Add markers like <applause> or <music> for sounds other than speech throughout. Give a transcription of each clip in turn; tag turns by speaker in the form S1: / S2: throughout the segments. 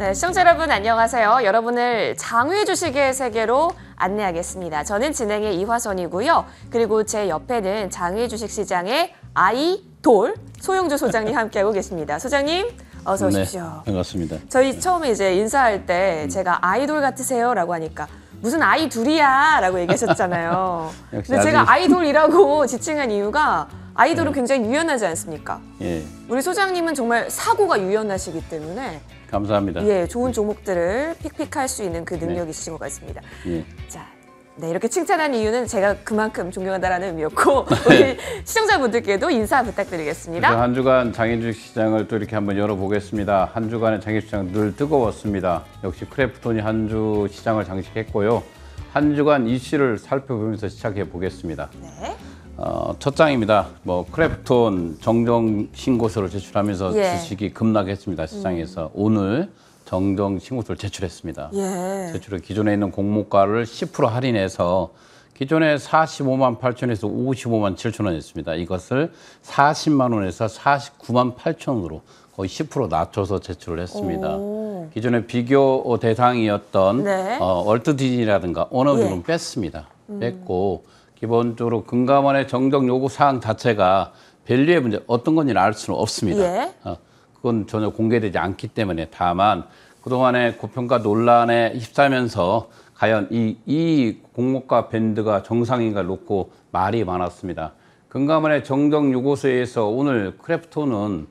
S1: 네, 시청자 여러분 안녕하세요. 여러분을 장외 주식의 세계로 안내하겠습니다. 저는 진행의 이화선이고요. 그리고 제 옆에는 장외 주식 시장의 아이돌 소영주 소장님 함께하고 계십니다. 소장님 어서 네, 오십시오. 네, 반갑습니다. 저희 처음에 이제 인사할 때 음. 제가 아이돌 같으세요라고 하니까 무슨 아이 둘이야라고 얘기하셨잖아요. <laughs> 근데 제가 아이돌이라고 <laughs> 지칭한 이유가 아이돌은 네. 굉장히 유연하지 않습니까? 예. 우리 소장님은 정말 사고가 유연하시기 때문에
S2: 감사합니다. 예,
S1: 좋은 종목들을 픽픽할 수 있는 그 네. 능력이 있으신 것 같습니다. 예. 자, 네, 이렇게 칭찬한 이유는 제가 그만큼 존경한다라는 의미였고 <laughs> 우리 네. 시청자분들께도 인사 부탁드리겠습니다.
S2: 한 주간 장인주 시장을 또 이렇게 한번 열어보겠습니다. 한 주간의 장인주 시장 늘 뜨거웠습니다. 역시 크래프톤이 한 주 시장을 장식했고요. 한 주간 이슈를 살펴보면서 시작해 보겠습니다. 네. 어, 첫 장입니다. 뭐 크래프톤 정정 신고서를 제출하면서 예. 주식이 급락했습니다. 시장에서 음. 오늘 정정 신고서를 제출했습니다. 예. 제출은 기존에 있는 공모가를 10% 할인해서 기존에 45만 8천에서 55만 7천 원이었습니다. 이것을 40만 원에서 49만 8천으로 거의 10% 낮춰서 제출을 했습니다. 오. 기존에 비교 대상이었던 네. 어, 월트 디즈니라든가 어너비는 예. 뺐습니다. 음. 뺐고 기본적으로 금감원의 정정 요구 사항 자체가 밸류의 문제 어떤 건지 알 수는 없습니다. 예. 어, 그건 전혀 공개되지 않기 때문에 다만 그동안의 고평가 논란에 휩싸면서 과연 이, 이 공모가 밴드가 정상인가 놓고 말이 많았습니다. 금감원의 정정 요구서에 서 오늘 크래프톤은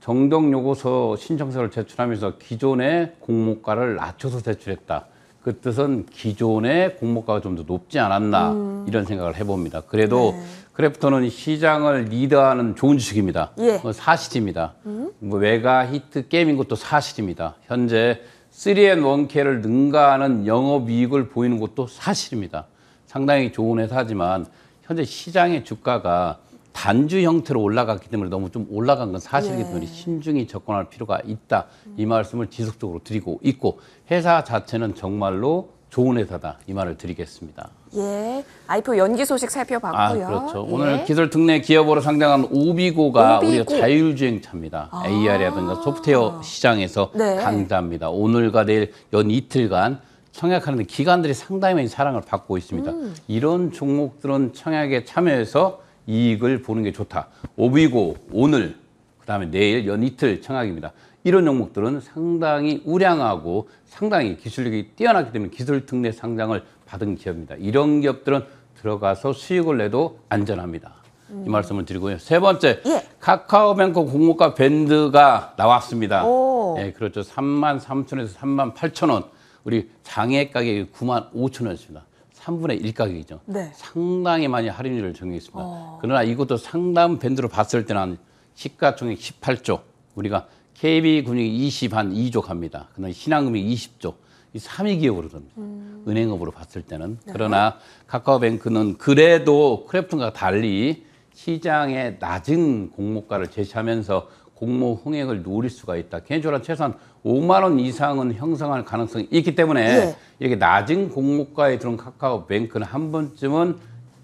S2: 정정 요구서 신청서를 제출하면서 기존의 공모가를 낮춰서 제출했다. 그 뜻은 기존의 공모가가 좀 더 높지 않았나 음. 이런 생각을 해봅니다. 그래도 네. 크래프터는 시장을 리드하는 좋은 주식입니다. 예. 뭐 사실입니다. 음. 뭐 외가 히트 게임인 것도 사실입니다. 현재 3&1K를 능가하는 영업이익을 보이는 것도 사실입니다. 상당히 좋은 회사지만 현재 시장의 주가가 단주 형태로 올라갔기 때문에 너무 좀 올라간 건 사실이기 네. 때문에 네. 신중히 접근할 필요가 있다. 이 말씀을 지속적으로 드리고 있고 회사 자체는 정말로 좋은 회사다 이 말을 드리겠습니다.
S1: 예, 아이프 연기 소식 살펴봤고요. 아, 그렇죠. 예. 오늘
S2: 기술 특례 기업으로 상장한 오비고가 오비고. 우리가 자율주행차입니다. 아. AR이라든가 소프트웨어 시장에서 네. 강자입니다. 오늘과 내일 연 이틀간 청약하는 기관들이 상당히 많이 사랑을 받고 있습니다. 음. 이런 종목들은 청약에 참여해서 이익을 보는 게 좋다. 오비고 오늘 그다음에 내일 연 이틀 청약입니다. 이런 종목들은 상당히 우량하고 상당히 기술력이 뛰어났기 때문에 기술 특례 상장을 받은 기업입니다. 이런 기업들은 들어가서 수익을 내도 안전합니다. 음. 이 말씀을 드리고요. 세 번째, 예. 카카오뱅크 공모가 밴드가 나왔습니다. 오. 예, 그렇죠. 3만 3천에서 3만 8천 원. 우리 장애 가격이 9만 5천 원입니다. 3분의1 가격이죠. 네. 상당히 많이 할인율을 적용했습니다. 어. 그러나 이것도 상담 밴드로 봤을 때는 시가총액 18조, 우리가 KB 금융이 20 한 2조 갑니다. 그다음 신한금융 20조. 이 3위 기업으로 됩니다. 음. 은행업으로 봤을 때는. 네. 그러나 카카오뱅크는 그래도 크래프트과 달리 시장에 낮은 공모가를 제시하면서 공모 흥행을 노릴 수가 있다. 개인적으로 최소한 5만 원 이상은 형성할 가능성이 있기 때문에 예. 이렇게 낮은 공모가에 들어온 카카오뱅크는 한 번쯤은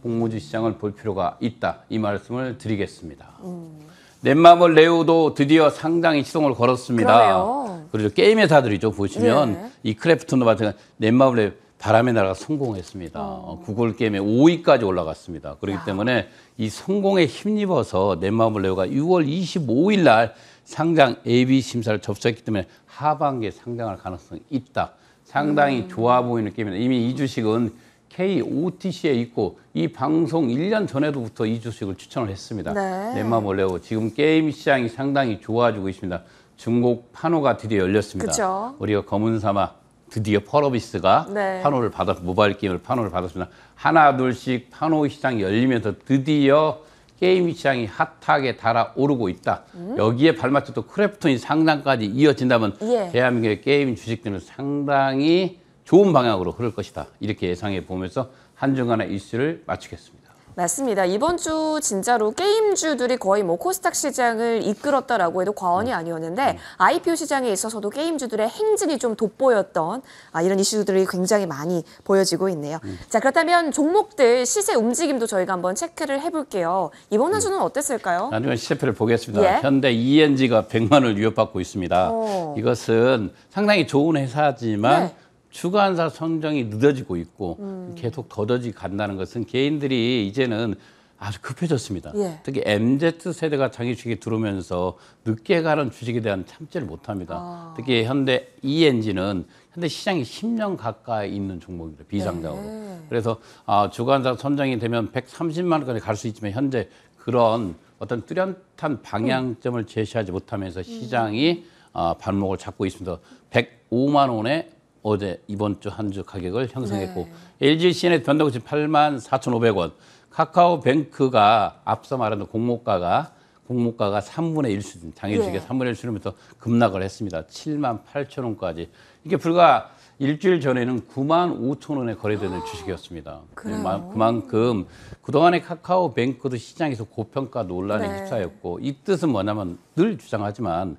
S2: 공모주 시장을 볼 필요가 있다. 이 말씀을 드리겠습니다. 음. 넷마블 레오도 드디어 상당히 시동을 걸었습니다. 그러네요. 그렇죠. 게임 회사들이죠. 보시면 예. 이 크래프톤도 마찬가지 넷마블 레오 바람의 나라가 성공했습니다. 어. 9월 어, 게임에 5위까지 올라갔습니다. 그렇기 야. 때문에 이 성공에 힘입어서 넷마블레오가 6월 25일 날 상장 AB 심사를 접수했기 때문에 하반기에 상장할 가능성이 있다. 상당히 음. 좋아 보이는 게임입니다 이미 이 주식은 KOTC에 있고 이 방송 1년 전에도부터 이 주식을 추천을 했습니다. 네. 넷마블레오 지금 게임 시장이 상당히 좋아지고 있습니다. 중국 판호가 드디어 열렸습니다. 그쵸? 우리가 검은 사막 드디어 펄어비스가 네. 판호를 받아 모바일 게임을 판호를 받았습니다. 하나 둘씩 판호 시장이 열리면서 드디어 게임 시장이 핫하게 달아오르고 있다. 음? 여기에 발맞춰 도 크래프톤이 상당까지 이어진다면 예. 대한민국의 게임 주식들은 상당히 좋은 방향으로 흐를 것이다. 이렇게 예상해 보면서 한중간의 이슈를 마치겠습니다.
S1: 맞습니다. 이번 주 진짜로 게임주들이 거의 뭐 코스닥 시장을 이끌었다라고 해도 과언이 음. 아니었는데 IPO 음. 시장에 있어서도 게임주들의 행진이 좀 돋보였던 아, 이런 이슈들이 굉장히 많이 보여지고 있네요. 음. 자 그렇다면 종목들 시세 움직임도 저희가 한번 체크를 해볼게요. 이번 한 음. 주는 어땠을까요?
S2: 나중에 시세표를 보겠습니다. 예? 현대 ENG가 100만 원을 위협받고 있습니다. 어. 이것은 상당히 좋은 회사지만 네. 주가사 성장이 늦어지고 있고 음. 계속 더뎌지 간다는 것은 개인들이 이제는 아주 급해졌습니다. 예. 특히 MZ 세대가 자기 주식에 들어오면서 늦게 가는 주식에 대한 참지를 못합니다. 아. 특히 현대 ENG는 현대 시장이 10년 가까이 있는 종목입니다 비상장으로. 예. 네. 그래서 아, 주간사 선정이 되면 130만 원까지 갈 수 있지만 현재 그런 어떤 뚜렷한 방향점을 제시하지 못하면서 시장이 음. 아, 발목을 잡고 있습니다. 105만 원에 어제 이번 주 한 주 가격을 형성했고 네. LG CN의 변동 시 8만 4,500원, 카카오뱅크가 앞서 말한 공모가가 공모가가 3분의 1 수준, 당일주에 네. 3분의 1 수준부터 급락을 했습니다. 7만 8천 원까지. 이게 불과 일주일 전에는 9만 5천 원에 거래되는 아, 주식이었습니다. 그래요? 네, 그만큼 그동안의 카카오뱅크도 시장에서 고평가 논란에 네. 휩싸였고 이 뜻은 뭐냐면 늘 주장하지만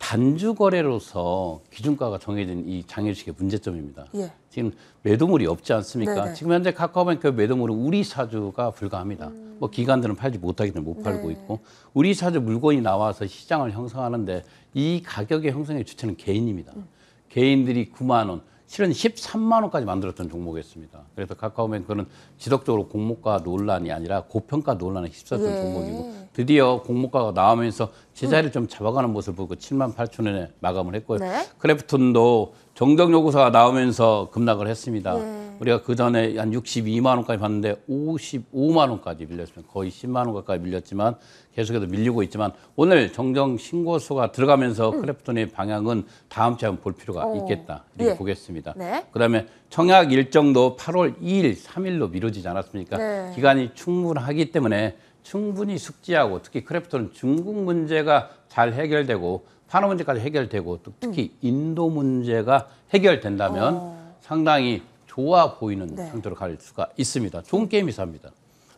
S2: 단주 거래로서 기준가가 정해진 이장애식의 문제점입니다. 예. 지금 매도물이 없지 않습니까? 네네. 지금 현재 카카오뱅크 매도물은 우리 사주가 불가합니다. 음. 뭐 기관들은 팔지 못하기 때문에 못 팔고 네. 있고 우리 사주 물건이 나와서 시장을 형성하는데 이 가격의 형성의 주체는 개인입니다. 음. 개인들이 9만 원, 실은 13만 원까지 만들었던 종목이었습니다. 그래서 카카오뱅크는 지속적으로 공모가 논란이 아니라 고평가 논란에 휩싸였던 예. 종목이고 드디어 공모가가 나오면서 제자리를 음. 좀 잡아가는 모습을 보고 7만 8천 원에 마감을 했고요. 네. 크래프톤도 정정 요구서가 나오면서 급락을 했습니다. 네. 우리가 그 전에 한 62만 원까지 봤는데 55만 원까지 밀렸습니다. 거의 10만 원 가까이 밀렸지만 계속해서 밀리고 있지만 오늘 정정 신고서가 들어가면서 음. 크래프톤의 방향은 다음 주에 한번 볼 필요가 어. 있겠다 이렇게 예. 보겠습니다. 네. 그다음에 청약 일정도 8월 2일, 3일로 미뤄지지 않았습니까? 네. 기간이 충분하기 때문에 충분히 숙지하고 특히 크래프트는 중국 문제가 잘 해결되고 파노 문제까지 해결되고 또 특히 음. 인도 문제가 해결된다면 어. 상당히 좋아 보이는 네. 상태로 갈 수가 있습니다. 좋은 게임이사입니다.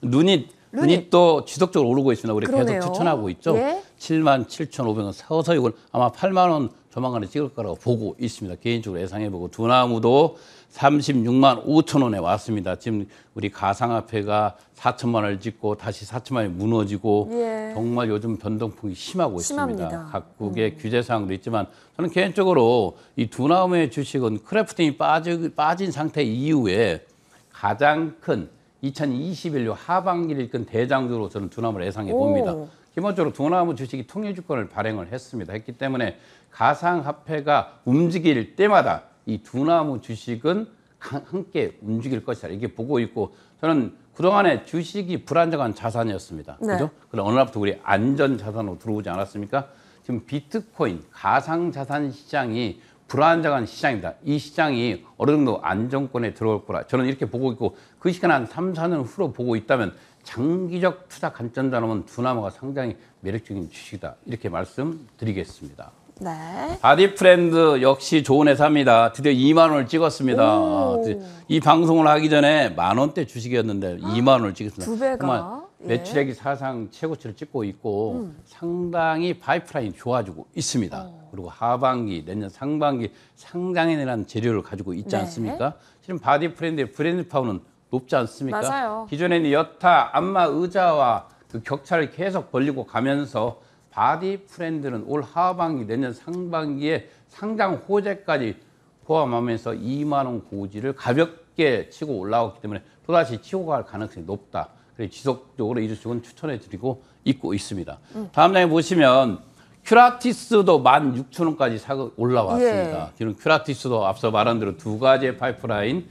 S2: 눈이 룬이 또 지속적으로 오르고 있습니다. 우리 그러네요. 계속 추천하고 있죠. 예? 7만 7,500원 서서히 이건 아마 8만 원 조만간에 찍을 거라고 보고 있습니다. 개인적으로 예상해보고 두나무도 36만 5천 원에 왔습니다. 지금 우리 가상화폐가 4천만 원을 찍고 다시 4천만 원이 무너지고 예. 정말 요즘 변동폭이 심하고 심합니다. 있습니다. 각국의 음. 규제 사항도 있지만 저는 개인적으로 이 두나무의 주식은 크래프팅이 빠지, 빠진 상태 이후에 가장 큰 2021년 하반기를 이끈 대장주로 저는 두나무를 예상해 봅니다. 기본적으로 두나무 주식이 통일주권을 발행을 했습니다. 했기 때문에 가상화폐가 움직일 때마다 이 두나무 주식은 함께 움직일 것이다. 이렇게 보고 있고 저는 그동안에 주식이 불안정한 자산이었습니다. 네. 그죠? 그럼 어느 날부터 우리 안전 자산으로 들어오지 않았습니까? 지금 비트코인 가상 자산 시장이 불안정한 시장입니다. 이 시장이 어느 정도 안정권에 들어올 거라 저는 이렇게 보고 있고 그 시간 한 3, 4년 후로 보고 있다면 장기적 투자 관점자로는 두나무가 상당히 매력적인 주식이다. 이렇게 말씀드리겠습니다. 네. 바디프렌드 역시 좋은 회사입니다. 드디어 2만 원을 찍었습니다. 오. 아, 이 방송을 하기 전에 만 원대 주식이었는데 아, 2만 원을 찍었습니다. 두 배가. 예. 매출액이 사상 최고치를 찍고 있고 음. 상당히 파이프라인 이 좋아지고 있습니다. 어. 그리고 하반기, 내년 상반기 상장에 대한 재료를 가지고 있지 네. 않습니까? 실은 바디 프렌드의 브랜드 파워는 높지 않습니까? 맞아요. 기존에는 여타, 안마 의자와 그 격차를 계속 벌리고 가면서 바디 프렌드는 올 하반기, 내년 상반기에 상장 호재까지 포함하면서 2만 원 고지를 가볍게 치고 올라왔기 때문에 또다시 치고 갈 가능성이 높다. 그래서 지속적으로 이 주식은 추천해 드리고 있고 있습니다. 음. 다음 장에 보시면 큐라티스도 16,000원까지 사고 올라왔습니다. 예. 지금 큐라티스도 앞서 말한 대로 두 가지의 파이프라인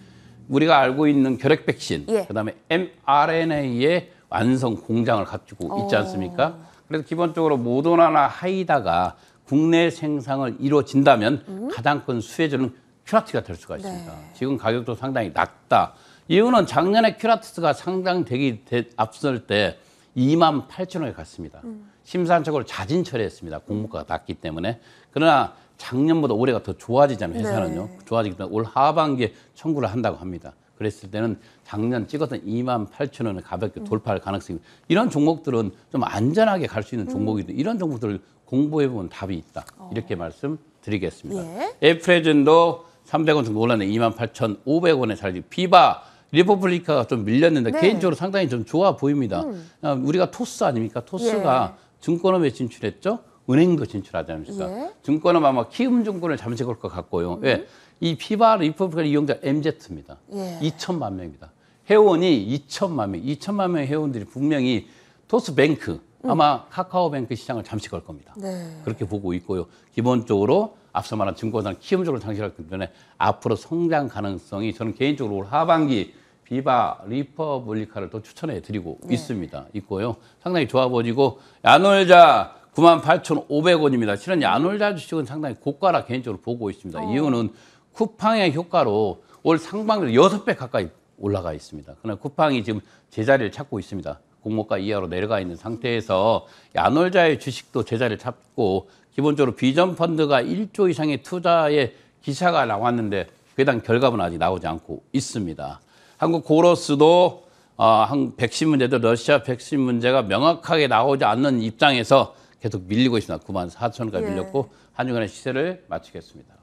S2: 우리가 알고 있는 결핵 백신, 예. 그다음에 mRNA의 완성 공장을 갖추고 어. 있지 않습니까? 그래서 기본적으로 모더나나 하이다가 국내 생산을 이루어진다면 음? 가장 큰 수혜주는 큐라티가 될 수가 있습니다. 네. 지금 가격도 상당히 낮다. 이유는 작년에 큐라티스가 상장되기 앞설 때 2만 8천 원에 갔습니다. 음. 심산적으로 자진 처리했습니다. 공모가가 낮기 때문에. 그러나 작년보다 올해가 더 좋아지잖아요. 네. 회사는요. 네. 좋아지기 때문에 올 하반기에 청구를 한다고 합니다. 그랬을 때는 작년 찍었던 2만 8천 원을 가볍게 음. 돌파할 가능성이 이런 종목들은 좀 안전하게 갈 수 있는 음. 종목이든 이런 종목들을 공부해 보면 답이 있다. 이렇게 어. 말씀드리겠습니다. 예. 에프레젠도 300원 정도 올랐네. 28,500원에 살지. 비바 리퍼블리카가 좀 밀렸는데 네. 개인적으로 상당히 좀 좋아 보입니다. 음. 아, 우리가 토스 아닙니까? 토스가 예. 증권업에 진출했죠. 은행도 진출하지 않습니까? 예. 증권업 아마 키움증권을 잠시 걸 것 같고요. 예. 음. 예. 이 피바 리퍼블리카 이용자 MZ입니다. 예. 2천만 명입니다. 회원이 2천만 명, 2천만 명의 회원들이 분명히 토스뱅크, 음. 아마 음. 카카오뱅크 시장을 잠시 걸 겁니다. 네. 그렇게 보고 있고요. 기본적으로 앞서 말한 증권상 키움적으로 상실했기 때문에 앞으로 성장 가능성이 저는 개인적으로 하반기 비바 리퍼블리카를 또 추천해 드리고 네. 있습니다. 있고요. 상당히 좋아 보이고 야놀자 98,500원입니다. 실은 야놀자 주식은 상당히 고가라 개인적으로 보고 있습니다. 어. 이유는 쿠팡의 효과로 올 상반기로 6배 가까이 올라가 있습니다. 그러나 쿠팡이 지금 제자리를 찾고 있습니다. 공모가 이하로 내려가 있는 상태에서 야놀자의 주식도 제자리를 잡고 기본적으로 비전 펀드가 1조 이상의 투자에 기사가 나왔는데 해당 결과는 아직 나오지 않고 있습니다. 한국 고로스도 어, 한 백신 문제도 러시아 백신 문제가 명확하게 나오지 않는 입장에서 계속 밀리고 있습니다. 9만 4천 가 예. 밀렸고 한중간의 시세를 마치겠습니다.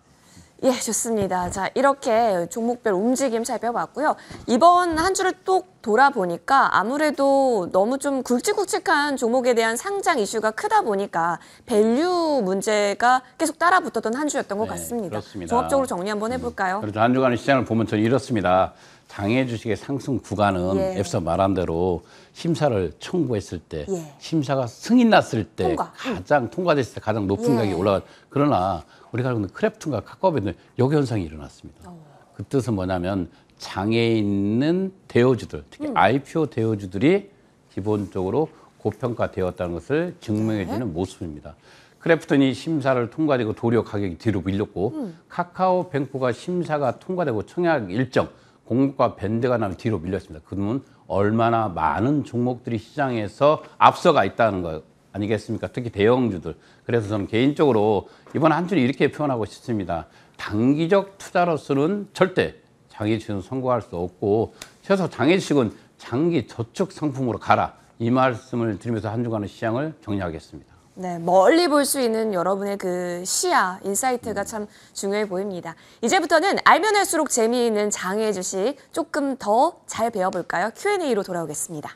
S1: 예, 좋습니다. 자, 이렇게 종목별 움직임 살펴봤고요. 이번 한 주를 또 돌아보니까 아무래도 너무 좀 굵직굵직한 종목에 대한 상장 이슈가 크다 보니까 밸류 문제가 계속 따라붙었던 한 주였던 것 네, 같습니다. 그렇습니다. 종합적으로 정리 한번 해볼까요? 음,
S2: 그렇죠. 한 주간의 시장을 보면 저 이렇습니다. 장애 주식의 상승 구간은 예. 앞서 말한 대로 심사를 청구했을 때 예. 심사가 승인 났을 때 통과. 음. 가장 통과됐을 때 가장 높은 예. 가격이 올라가 그러나 우리가 알고 있는 크래프트가 카카오베는 여기 현상이 일어났습니다. 오. 어. 그 뜻은 뭐냐면 장애 있는 대여주들 특히 음. IPO 대여주들이 기본적으로 고평가되었다는 것을 증명해주는 네. 모습입니다. 크래프톤이 심사를 통과되고 도료 가격이 뒤로 밀렸고 음. 카카오 뱅크가 심사가 통과되고 청약 일정 공급과 밴드가 나면 뒤로 밀렸습니다. 그러면 얼마나 많은 종목들이 시장에서 앞서가 있다는 거 아니겠습니까? 특히 대형주들. 그래서 저는 개인적으로 이번 한 주를 이렇게 표현하고 싶습니다. 단기적 투자로서는 절대 장애주식은 성공할 수 없고 최소 장애주식은 장기 저축 상품으로 가라. 이 말씀을 드리면서 한 주간의 시장을 정리하겠습니다.
S1: 네, 멀리 볼 수 있는 여러분의 그 시야, 인사이트가 참 중요해 보입니다. 이제부터는 알면 할수록 재미있는 장애 주식 조금 더 잘 배워볼까요? Q&A로 돌아오겠습니다.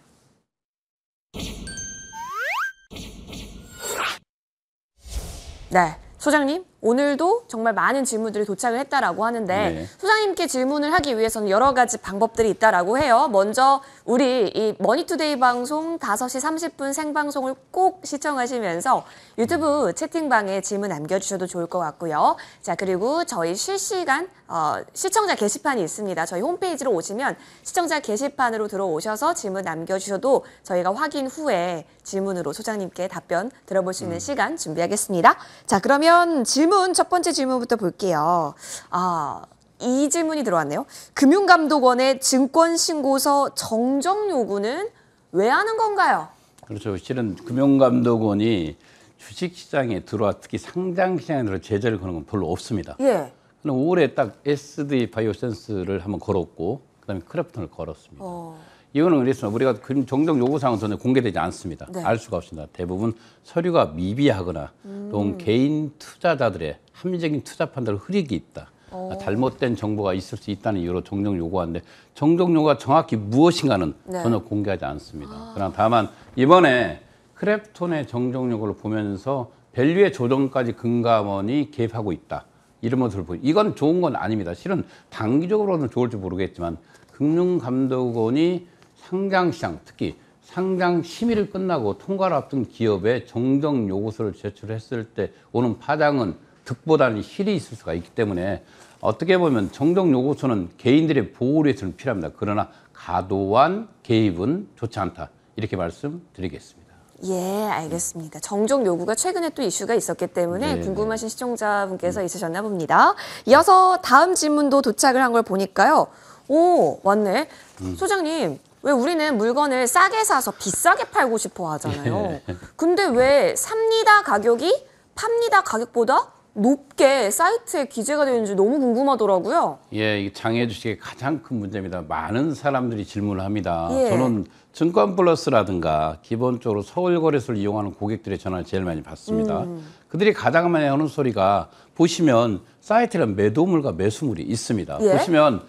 S1: 네, 소장님 오늘도 정말 많은 질문들이 도착을 했다라고 하는데 네. 소장님께 질문을 하기 위해서는 여러 가지 방법들이 있다라고 해요. 먼저 우리 이 머니투데이 방송 5시 30분 생방송을 꼭 시청하시면서 유튜브 채팅방에 질문 남겨주셔도 좋을 것 같고요. 자 그리고 저희 실시간 어, 시청자 게시판이 있습니다. 저희 홈페이지로 오시면 시청자 게시판으로 들어오셔서 질문 남겨주셔도 저희가 확인 후에 질문으로 소장님께 답변 들어볼 수 있는 음. 시간 준비하겠습니다. 자 그러면 질문 질문 첫 번째 질문부터 볼게요. 아, 이 질문이 들어왔네요. 금융감독원의 증권신고서 정정 요구는 왜 하는 건가요?
S2: 그렇죠. 실은 금융감독원이 주식시장에 들어와 특히 상장시장에 들어 제재를 거는 건 별로 없습니다. 예. 그럼 올해 딱 SD 바이오센스를 한번 걸었고 그다음에 크래프톤을 걸었습니다. 어. 이거는 그래서 우리가 그림 정정 요구사항은 공개되지 않습니다. 네. 알 수가 없습니다. 대부분 서류가 미비하거나 음. 또는 개인 투자자들의 합리적인 투자 판단을 흐리기 있다. 오. 어. 아, 잘못된 정보가 있을 수 있다는 이유로 정정 요구하는데 정정 요구가 정확히 무엇인가는 네. 전혀 공개하지 않습니다. 아. 그러나 다만 이번에 크랩톤의 정정 요구를 보면서 밸류의 조정까지 금감원이 개입하고 있다. 이런 모습을보여 이건 좋은 건 아닙니다. 실은 단기적으로는 좋을지 모르겠지만 금융감독원이 상장시장, 특히 상장 심의를 끝나고 통과를 앞둔 기업의 정정 요구서를 제출했을 때 오는 파장은 득보다는 실이 있을 수가 있기 때문에 어떻게 보면 정정 요구서는 개인들의 보호를 위해서는 필요합니다. 그러나 과도한 개입은 좋지 않다. 이렇게 말씀드리겠습니다.
S1: 예, 알겠습니다. 정정 요구가 최근에 또 이슈가 있었기 때문에 네, 네. 궁금하신 시청자분께서 네. 있으셨나 봅니다. 이어서 다음 질문도 도착을 한 걸 보니까요. 오, 왔네. 음. 소장님, 왜 우리는 물건을 싸게 사서 비싸게 팔고 싶어 하잖아요. 예. 근데 왜 삽니다 가격이 팝니다 가격보다 높게 사이트에 기재가 되는지 너무 궁금하더라고요.
S2: 예, 장애 주식의 가장 큰 문제입니다. 많은 사람들이 질문을 합니다. 예. 저는 증권 플러스라든가 기본적으로 서울 거래소를 이용하는 고객들의 전화를 제일 많이 받습니다. 음. 그들이 가장 많이 하는 소리가 보시면 사이트는 매도물과 매수물이 있습니다. 예? 보시면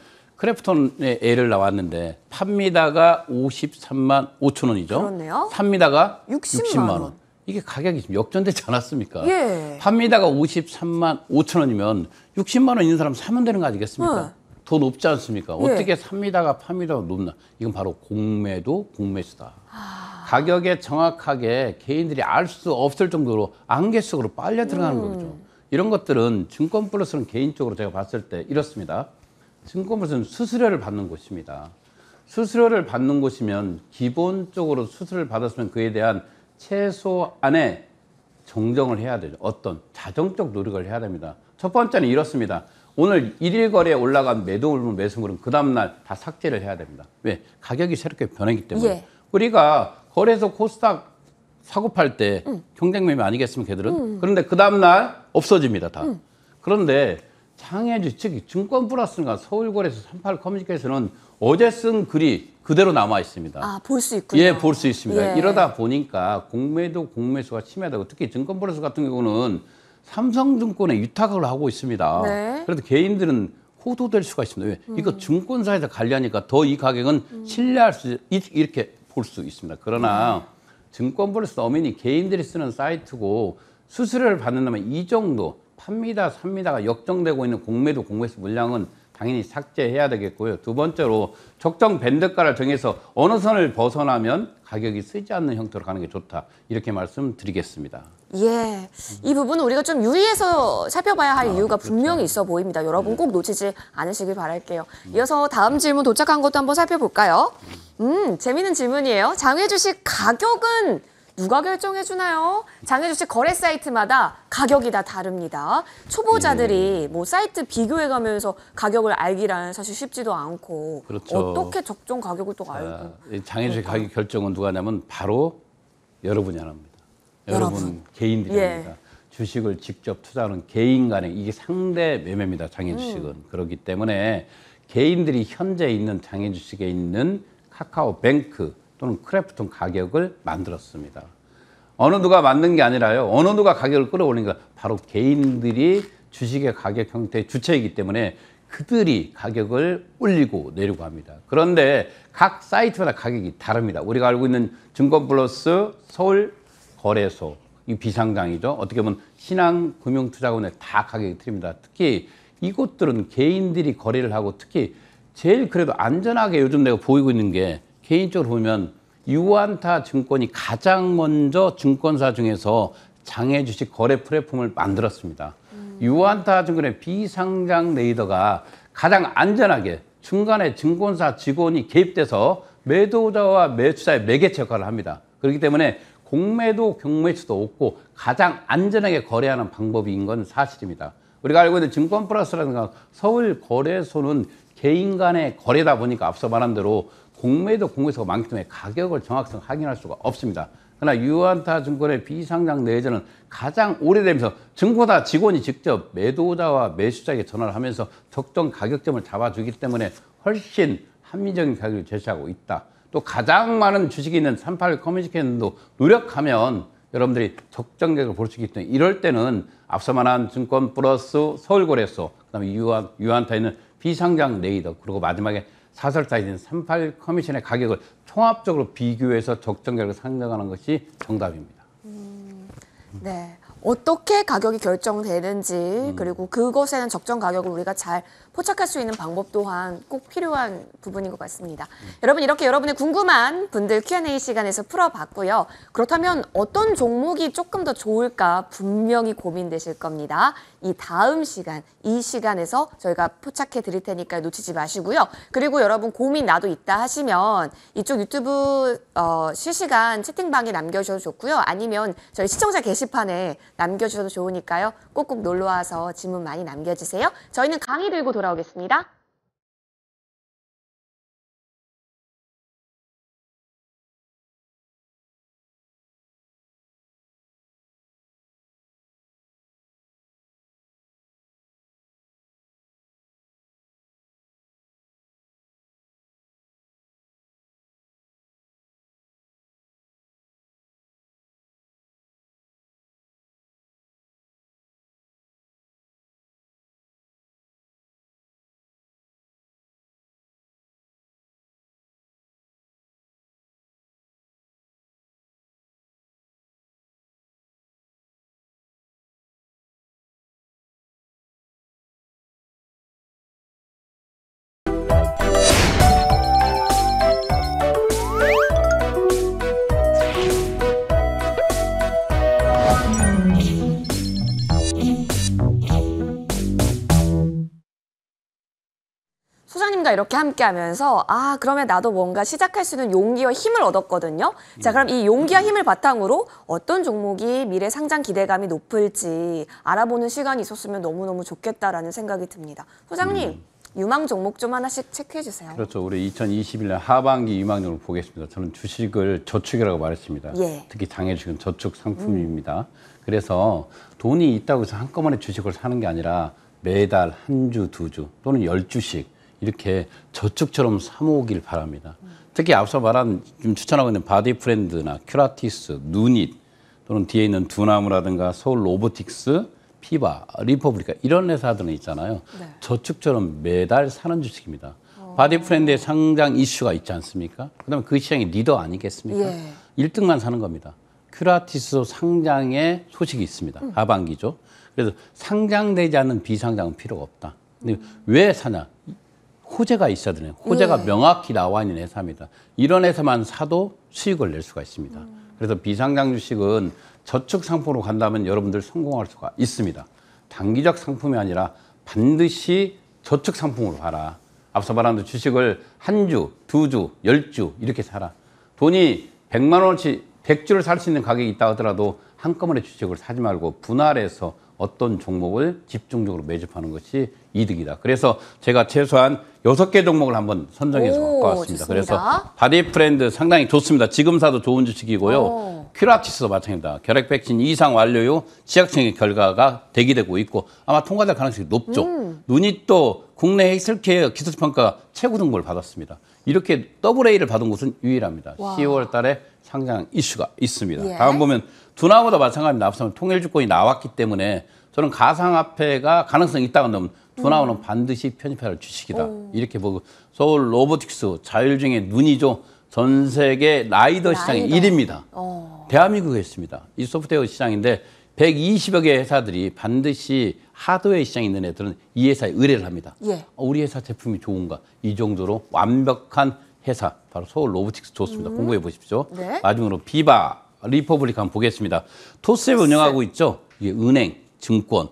S2: 크래프톤의 애를 나왔는데 팝니다가 53만 5천 원이죠. 그렇네요. 삽니다가 60만, 60만 원. 원. 이게 가격이 지금 역전되지 않았습니까? 예. 팝니다가 53만 5천 원이면 60만 원 있는 사람 사면 되는 거 아니겠습니까? 네. 더 높지 않습니까? 예. 어떻게 삽니다가 팝니다가 높나? 이건 바로 공매도 공매수다. 아... 가격에 정확하게 개인들이 알 수 없을 정도로 안개 속으로 빨려 들어가는 음... 거죠. 이런 것들은 증권 플러스는 개인적으로 제가 봤을 때 이렇습니다. 증권부는 수수료를 받는 곳입니다. 수수료를 받는 곳이면 기본적으로 수수료를 받았으면 그에 대한 최소한의 정정을 해야 되죠. 어떤 자정적 노력을 해야 됩니다. 첫 번째는 이렇습니다. 오늘 1일 거래에 올라간 매도물은 매수물은 그 다음날 다 삭제를 해야 됩니다. 왜? 가격이 새롭게 변했기 때문에. 예. 우리가 거래소 코스닥 사고 팔때 음. 경쟁매매 아니겠습니까, 걔들은? 음. 그런데 그 다음날 없어집니다, 다. 음. 그런데 장애주 측이 증권 플러스가 서울거래소 38 커뮤니케이션은 어제 쓴 글이 그대로 남아 있습니다.
S1: 아, 볼 수 있군요. 예, 볼 수 있습니다. 예. 이러다
S2: 보니까 공매도 공매수가 심하다고 특히 증권 플러스 같은 경우는 삼성증권에 위탁을 하고 있습니다. 네. 그래도 개인들은 호도될 수가 있습니다. 왜? 음. 이거 증권사에서 관리하니까 더 이 가격은 음. 신뢰할 수 있, 이렇게 볼 수 있습니다. 그러나 네. 증권 플러스 어민이 개인들이 쓰는 사이트고 수수료를 받는다면 이 정도 팝니다, 삽니다가 역정되고 있는 공매도 공매수 물량은 당연히 삭제해야 되겠고요. 두 번째로 적정 밴드가를 정해서 어느 선을 벗어나면 가격이 쓰지 않는 형태로 가는 게 좋다. 이렇게 말씀드리겠습니다.
S1: 예, 이 부분은 우리가 좀 유의해서 살펴봐야 할 아, 이유가 그렇죠. 분명히 있어 보입니다. 여러분 음. 꼭 놓치지 않으시길 바랄게요. 이어서 다음 질문 도착한 것도 한번 살펴볼까요? 음, 재미있는 질문이에요. 장외 주식 가격은 누가 결정해 주나요? 장혜주 씨 거래 사이트마다 가격이 다 다릅니다. 초보자들이 예. 뭐 사이트 비교해 가면서 가격을 알기란 사실 쉽지도 않고 그렇죠. 어떻게 적정 가격을 또 알고
S2: 장혜주 씨 가격 결정은 누가 하냐면 바로 여러분이 안 합니다. 여러분, 여러분. 개인들이 예. 합니다. 주식을 직접 투자하는 개인 간에 이게 상대 매매입니다. 장애 주식은 음. 그렇기 때문에 개인들이 현재 있는 장애 주식에 있는 카카오뱅크 또는 크래프톤 가격을 만들었습니다. 어느 누가 만든 게 아니라요. 어느 누가 가격을 끌어올린 거 바로 개인들이 주식의 가격 형태의 주체이기 때문에 그들이 가격을 올리고 내리고 합니다. 그런데 각 사이트마다 가격이 다릅니다. 우리가 알고 있는 증권 플러스 서울 거래소 이 비상장이죠. 어떻게 보면 신한 금융투자원에 다 가격이 틀립니다. 특히 이곳들은 개인들이 거래를 하고 특히 제일 그래도 안전하게 요즘 내가 보이고 있는 게 개인적으로 보면 유안타 증권이 가장 먼저 증권사 중에서 장애 주식 거래 플랫폼을 만들었습니다. 음. 유안타 증권의 비상장 레이더가 가장 안전하게 중간에 증권사 직원이 개입돼서 매도자와 매수자의 매개체 역할을 합니다. 그렇기 때문에 공매도, 경매수도 없고 가장 안전하게 거래하는 방법인 건 사실입니다. 우리가 알고 있는 증권 플러스라든가 서울 거래소는 개인 간의 거래다 보니까 앞서 말한 대로 공매도 공개수가 많기 때문에 가격을 정확성 확인할 수가 없습니다. 그러나 유한타 증권의 비상장 내에서는 가장 오래되면서 증권사 직원이 직접 매도자와 매수자에게 전화를 하면서 적정 가격점을 잡아주기 때문에 훨씬 합리적인 가격을 제시하고 있다. 또 가장 많은 주식이 있는 38 커뮤니케이션도 노력하면 여러분들이 적정 가격을 볼 수 있기 때문에 이럴 때는 앞서 말한 증권 플러스 서울거래소, 그다음에 유한, 유한타 있는 비상장 레이더, 그리고 마지막에 사설사이신 38 커미션의 가격을 통합적으로 비교해서 적정가를 상정하는 것이 정답입니다. 음,
S1: 네. 어떻게 가격이 결정되는지 음. 그리고 그것에는 적정 가격을 우리가 잘 포착할 수 있는 방법 또한 꼭 필요한 부분인 것 같습니다. 음. 여러분 이렇게 여러분의 궁금한 분들 Q&A 시간에서 풀어봤고요. 그렇다면 어떤 종목이 조금 더 좋을까 분명히 고민되실 겁니다. 이 다음 시간, 이 시간에서 저희가 포착해 드릴 테니까 놓치지 마시고요. 그리고 여러분 고민 나도 있다 하시면 이쪽 유튜브 어, 실시간 채팅방에 남겨주셔도 좋고요. 아니면 저희 시청자 게시판에 남겨주셔도 좋으니까요. 꼭꼭 놀러와서 질문 많이 남겨주세요. 저희는 강의 들고 돌아오겠습니다. 이렇게 함께 하면서 아 그러면 나도 뭔가 시작할 수 있는 용기와 힘을 얻었거든요. 자 그럼 이 용기와 음. 힘을 바탕으로 어떤 종목이 미래 상장 기대감이 높을지 알아보는 시간이 있었으면 너무너무 좋겠다라는 생각이 듭니다. 소장님 음. 유망 종목 좀 하나씩 체크해 주세요.
S2: 그렇죠. 우리 2021년 하반기 유망 종목 보겠습니다. 저는 주식을 저축이라고 말했습니다. 예. 특히 장외주식은 저축 상품입니다. 음. 그래서 돈이 있다고 해서 한꺼번에 주식을 사는 게 아니라 매달 한 주, 두 주 또는 열주씩 이렇게 저축처럼 사모으길 바랍니다. 특히 앞서 말한 좀 추천하고 있는 바디프렌드나 큐라티스, 누닛 또는 뒤에 있는 두나무라든가 서울 로보틱스, 피바, 리퍼브리카 이런 회사들은 있잖아요. 네. 저축처럼 매달 사는 주식입니다. 어. 바디프렌드의 상장 이슈가 있지 않습니까? 그다음에 그 시장의 리더 아니겠습니까? 예. 1등만 사는 겁니다. 큐라티스 상장의 소식이 있습니다. 음. 하반기죠. 그래서 상장되지 않은 비상장은 필요가 없다. 근데 음. 왜 사냐? 호재가 있어야 되는 호재가 네. 명확히 나와 있는 회사입니다. 이런 회사만 사도 수익을 낼 수가 있습니다. 음. 그래서 비상장 주식은 저축 상품으로 간다면 여러분들 성공할 수가 있습니다. 단기적 상품이 아니라 반드시 저축 상품으로 가라. 앞서 말한 대로 주식을 한 주, 두 주, 열 주 이렇게 사라. 돈이 백만 원어치 백주를 살 수 있는 가격이 있다 하더라도 한꺼번에 주식을 사지 말고 분할해서 어떤 종목을 집중적으로 매집하는 것이 이득이다. 그래서 제가 최소한 여섯 개 종목을 한번 선정해서 오, 갖고 왔습니다. 좋습니다. 그래서 바디프렌드 상당히 좋습니다. 지금 사도 좋은 주식이고요. 어. 큐라티스도 마찬가지입니다. 결핵 백신 이상 완료요 치약증의 결과가 대기되고 있고 아마 통과될 가능성이 높죠. 음. 눈이 또 국내 헬스케어 기술평가 최고 등급을 받았습니다. 이렇게 더블 A를 받은 곳은 유일합니다. 와. 10월 달에 상장 이슈가 있습니다. 예. 다음 보면 두나보다 마찬가지입니다. 앞서 통일주권이 나왔기 때문에 저는 가상화폐가 가능성이 있다고 하면 두나우는 반드시 편입할 해 주식이다. 오. 이렇게 보고 서울 로보틱스 자율중에 눈이죠. 전 세계 라이더 시장의 라이더. 1위입니다. 오. 어. 대한민국에 있습니다. 이 소프트웨어 시장인데 120여 개 회사들이 반드시 하드웨어 시장에 있는 애들은 이 회사에 의뢰를 합니다. 예. 어, 우리 회사 제품이 좋은가? 이 정도로 완벽한 회사, 바로 서울 로보틱스 좋습니다. 음. 공부해 보십시오. 네. 마지막으로 비바, 리퍼블릭 한번 보겠습니다. 토스앱 운영하고 있죠? 이게 은행, 증권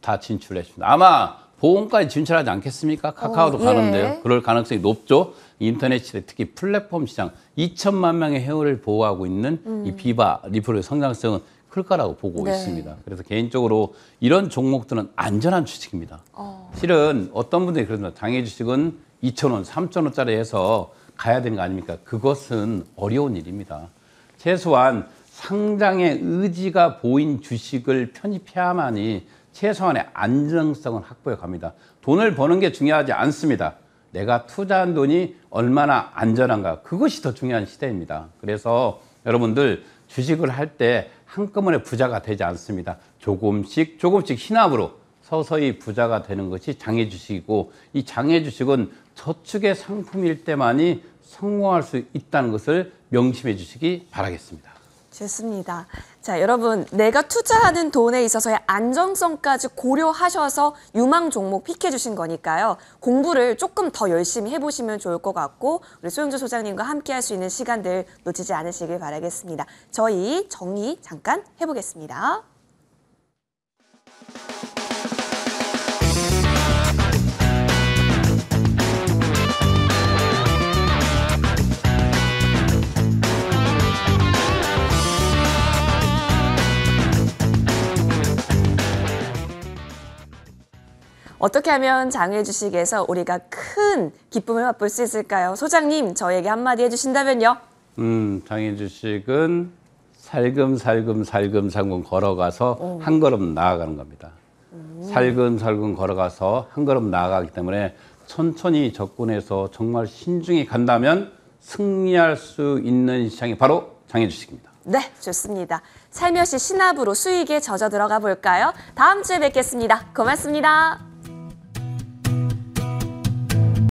S2: 다 진출했습니다. 아마 보험까지 진출하지 않겠습니까? 카카오도 어, 예. 가는데요. 그럴 가능성이 높죠. 인터넷 시대 특히 플랫폼 시장 2천만 명의 회원을 보호하고 있는 음. 이 비바 리플의 성장성은 클 거라고 보고 네. 있습니다. 그래서 개인적으로 이런 종목들은 안전한 주식입니다. 어. 실은 어떤 분들이 그러죠. 장애 주식은 2천원3천원짜리 해서 가야 되는 거 아닙니까? 그것은 어려운 일입니다. 최소한 상장의 의지가 보인 주식을 편입해야만이 최소한의 안정성을 확보해 갑니다. 돈을 버는 게 중요하지 않습니다. 내가 투자한 돈이 얼마나 안전한가 그것이 더 중요한 시대입니다. 그래서 여러분들 주식을 할 때 한꺼번에 부자가 되지 않습니다. 조금씩 조금씩 희납으로 서서히 부자가 되는 것이 장애 주식이고 이 장애 주식은 저축의 상품일 때만이 성공할 수 있다는 것을 명심해 주시기 바라겠습니다.
S1: 좋습니다. 자, 여러분, 내가 투자하는 돈에 있어서의 안정성까지 고려하셔서 유망 종목 픽해 주신 거니까요. 공부를 조금 더 열심히 해보시면 좋을 것 같고, 우리 소영주 소장님과 함께 할 수 있는 시간들 놓치지 않으시길 바라겠습니다. 저희 정리 잠깐 해보겠습니다. 어떻게 하면 장외 주식에서 우리가 큰 기쁨을 맛볼 수 있을까요? 소장님, 저에게 한마디 해주신다면요.
S2: 음, 장외 주식은 살금살금 살금살금 걸어가서 오. 한 걸음 나아가는 겁니다. 음. 살금살금 걸어가서 한 걸음 나아가기 때문에 천천히 접근해서 정말 신중히 간다면 승리할 수 있는 시장이 바로 장애 주식입니다.
S1: 네, 좋습니다. 살며시 신압으로 수익에 젖어 들어가 볼까요? 다음 주에 뵙겠습니다. 고맙습니다.